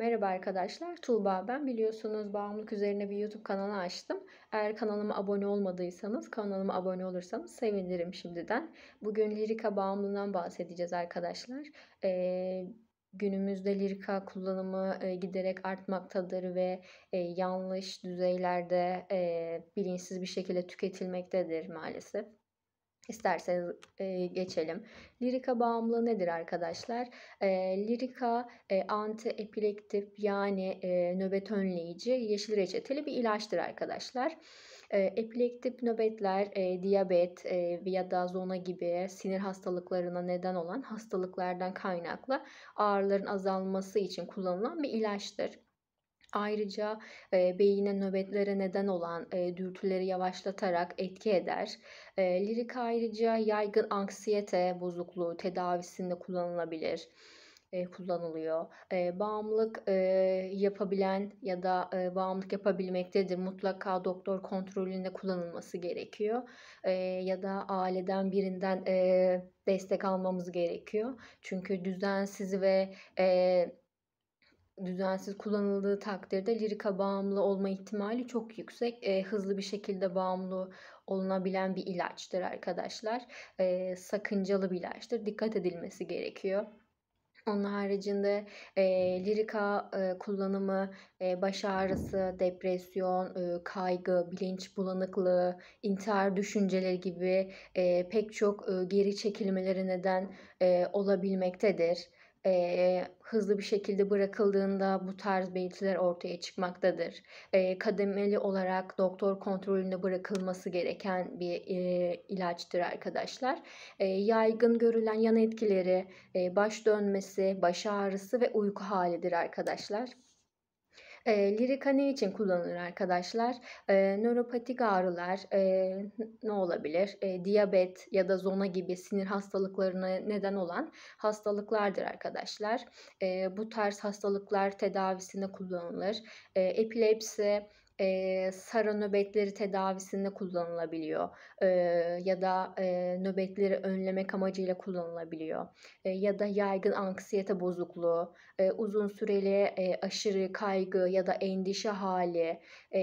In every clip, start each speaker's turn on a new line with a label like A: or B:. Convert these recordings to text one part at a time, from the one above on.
A: Merhaba arkadaşlar, Tuğba ben. Biliyorsunuz bağımlılık üzerine bir YouTube kanalı açtım. Eğer kanalıma abone olmadıysanız, kanalıma abone olursanız sevinirim şimdiden. Bugün lirika bağımlılığından bahsedeceğiz arkadaşlar. Ee, günümüzde lirika kullanımı e, giderek artmaktadır ve e, yanlış düzeylerde e, bilinçsiz bir şekilde tüketilmektedir maalesef. İsterseniz e, geçelim. Lirika bağımlılığı nedir arkadaşlar? E, lirika e, antiepilektif yani e, nöbet önleyici yeşil reçeteli bir ilaçtır arkadaşlar. E, epileptik nöbetler, e, diyabet e, ya da zona gibi sinir hastalıklarına neden olan hastalıklardan kaynaklı ağrıların azalması için kullanılan bir ilaçtır. Ayrıca e, beyine nöbetlere neden olan e, dürtüleri yavaşlatarak etki eder. E, lirik ayrıca yaygın anksiyete bozukluğu tedavisinde kullanılabilir e, kullanılıyor. E, bağımlılık e, yapabilen ya da e, bağımlılık yapabilmektedir. Mutlaka doktor kontrolünde kullanılması gerekiyor. E, ya da aileden birinden e, destek almamız gerekiyor. Çünkü düzensiz ve e, düzensiz kullanıldığı takdirde lirika bağımlı olma ihtimali çok yüksek. E, hızlı bir şekilde bağımlı olunabilen bir ilaçtır arkadaşlar. E, sakıncalı bir ilaçtır. Dikkat edilmesi gerekiyor. Onun haricinde e, lirika e, kullanımı e, baş ağrısı, depresyon, e, kaygı, bilinç bulanıklığı, intihar düşünceleri gibi e, pek çok e, geri çekilmelere neden e, olabilmektedir e, hızlı bir şekilde bırakıldığında bu tarz belirtiler ortaya çıkmaktadır. E, kademeli olarak doktor kontrolünde bırakılması gereken bir e, ilaçtır arkadaşlar. E, yaygın görülen yan etkileri e, baş dönmesi, baş ağrısı ve uyku halidir arkadaşlar. E, lirika hani ne için kullanılır arkadaşlar? E, nöropatik ağrılar e, ne olabilir? E, diyabet ya da zona gibi sinir hastalıklarına neden olan hastalıklardır arkadaşlar. E, bu tarz hastalıklar tedavisinde kullanılır. E, epilepsi, e, SARA nöbetleri tedavisinde kullanılabiliyor e, ya da e, nöbetleri önlemek amacıyla kullanılabiliyor e, ya da yaygın anksiyete bozukluğu, e, uzun süreli e, aşırı kaygı ya da endişe hali, e,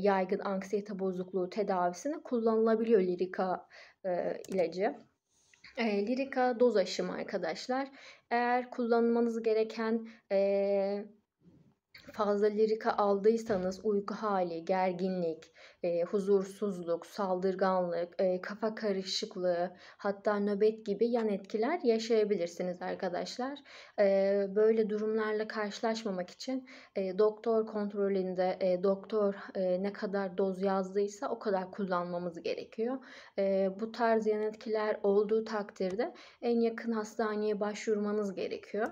A: yaygın anksiyete bozukluğu tedavisinde kullanılabiliyor lirika e, ilacı. E, lirika doz aşımı arkadaşlar. Eğer kullanmanız gereken e, fazla lirika aldıysanız uyku hali, gerginlik, e, huzursuzluk, saldırganlık, e, kafa karışıklığı, hatta nöbet gibi yan etkiler yaşayabilirsiniz arkadaşlar. E, böyle durumlarla karşılaşmamak için e, doktor kontrolünde e, doktor e, ne kadar doz yazdıysa o kadar kullanmamız gerekiyor. E, bu tarz yan etkiler olduğu takdirde en yakın hastaneye başvurmanız gerekiyor.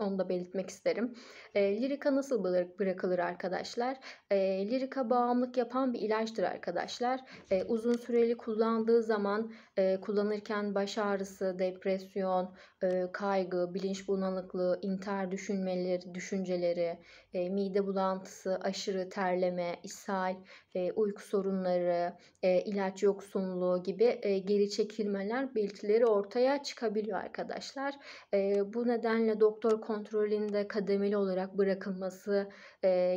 A: Onu da belirtmek isterim. E, lirika nasıl bırakılır arkadaşlar? E, lirika bağımlılık yapan bir ilaçtır arkadaşlar. E, uzun süreli kullandığı zaman e, kullanırken baş ağrısı, depresyon, e, kaygı, bilinç bunalıklığı, intihar düşünmeleri, düşünceleri, e, mide bulantısı, aşırı terleme, ishal e, uyku sorunları, e, ilaç yoksunluğu gibi e, geri çekilmeler belirtileri ortaya çıkabiliyor arkadaşlar. E, bu nedenle doktor kontrolünde kademeli olarak bırakılması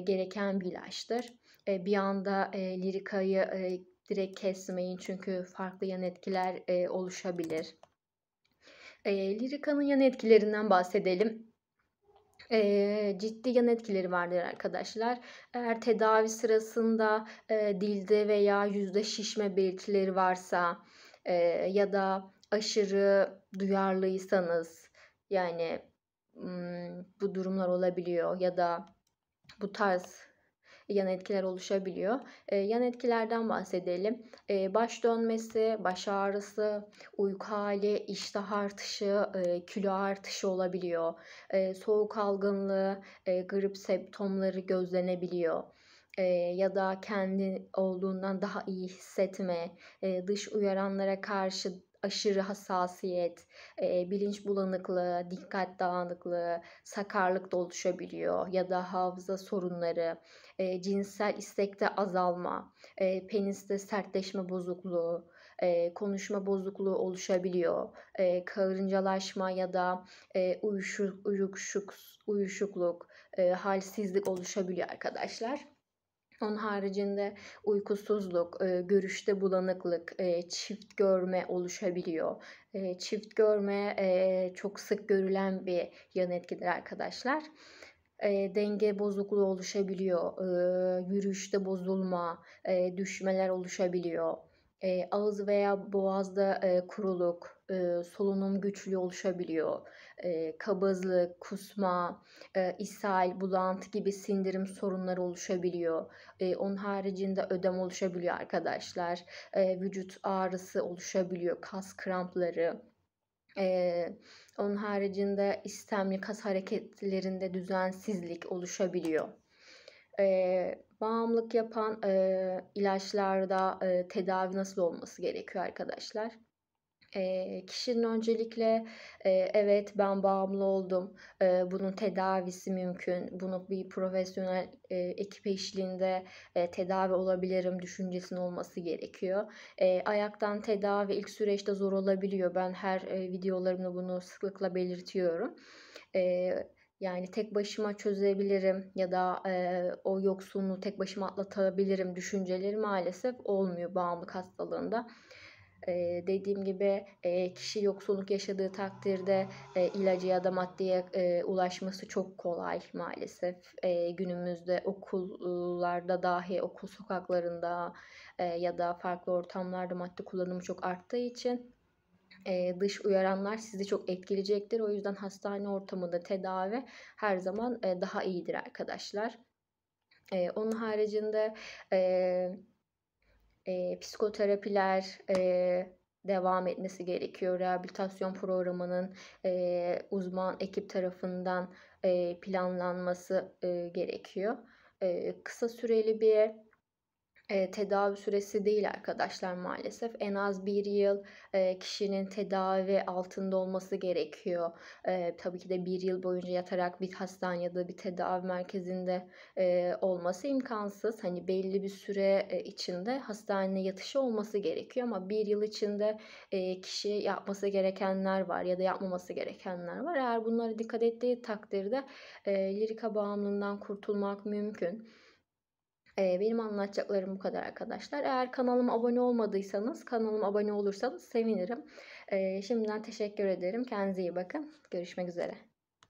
A: gereken bir ilaçtır. bir anda lirikayı direkt kesmeyin çünkü farklı yan etkiler oluşabilir. lirikanın yan etkilerinden bahsedelim e, ciddi yan etkileri vardır arkadaşlar. Eğer tedavi sırasında e, dilde veya yüzde şişme belirtileri varsa e, ya da aşırı duyarlıysanız yani bu durumlar olabiliyor ya da bu tarz yan etkiler oluşabiliyor. E, yan etkilerden bahsedelim. E, baş dönmesi, baş ağrısı, uyku hali, iştah artışı, e, kilo artışı olabiliyor. E, soğuk algınlığı, e, grip septomları gözlenebiliyor e, ya da kendi olduğundan daha iyi hissetme, e, dış uyaranlara karşı aşırı hassasiyet, e, bilinç bulanıklığı, dikkat dağınıklığı, sakarlık da oluşabiliyor ya da hafıza sorunları, e, cinsel istekte azalma, e, peniste sertleşme bozukluğu, e, konuşma bozukluğu oluşabiliyor, e, kavırıncalaşma ya da e, uyuşuk, uyuşuk, uyuşukluk, e, halsizlik oluşabiliyor arkadaşlar. Onun haricinde uykusuzluk, e, görüşte bulanıklık, e, çift görme oluşabiliyor. E, çift görme çok sık görülen bir yan etkidir arkadaşlar. Denge bozukluğu oluşabiliyor, yürüyüşte bozulma, düşmeler oluşabiliyor e, ağız veya boğazda e, kuruluk, e, solunum güçlüğü oluşabiliyor, e, kabızlık, kusma, e, ishal, bulantı gibi sindirim sorunları oluşabiliyor. E, onun haricinde ödem oluşabiliyor arkadaşlar, e, vücut ağrısı oluşabiliyor, kas krampları. Ee, onun haricinde istemli kas hareketlerinde düzensizlik oluşabiliyor e, bağımlılık yapan e, ilaçlarda e, tedavi nasıl olması gerekiyor arkadaşlar? E, kişinin öncelikle e, evet ben bağımlı oldum, e, bunun tedavisi mümkün, bunu bir profesyonel e, ekip eşliğinde e, tedavi olabilirim düşüncesinin olması gerekiyor. E, ayaktan tedavi ilk süreçte zor olabiliyor. Ben her e, videolarımda bunu sıklıkla belirtiyorum. Evet yani tek başıma çözebilirim ya da e, o yoksunluğu tek başıma atlatabilirim düşünceleri maalesef olmuyor bağımlık hastalığında. Ee, dediğim gibi e, kişi yoksunluk yaşadığı takdirde e, ilacı ya da maddeye e, ulaşması çok kolay maalesef. E, günümüzde okullarda dahi okul sokaklarında e, ya da farklı ortamlarda madde kullanımı çok arttığı için dış uyaranlar sizi çok etkileyecektir. O yüzden hastane ortamında tedavi her zaman daha iyidir arkadaşlar. onun haricinde psikoterapiler, devam etmesi gerekiyor. Rehabilitasyon programının uzman ekip tarafından planlanması gerekiyor. kısa süreli bir e, tedavi süresi değil arkadaşlar maalesef. En az bir yıl e, kişinin tedavi altında olması gerekiyor. E, tabii ki de bir yıl boyunca yatarak bir hastanede bir tedavi merkezinde e, olması imkansız. Hani belli bir süre e, içinde hastaneye yatışı olması gerekiyor ama bir yıl içinde e, kişi yapması gerekenler var ya da yapmaması gerekenler var. Eğer bunlara dikkat ettiği takdirde e, lirika bağımlılığından kurtulmak mümkün. Benim anlatacaklarım bu kadar arkadaşlar. Eğer kanalıma abone olmadıysanız, kanalıma abone olursanız sevinirim. Şimdiden teşekkür ederim. Kendinize iyi bakın. Görüşmek üzere.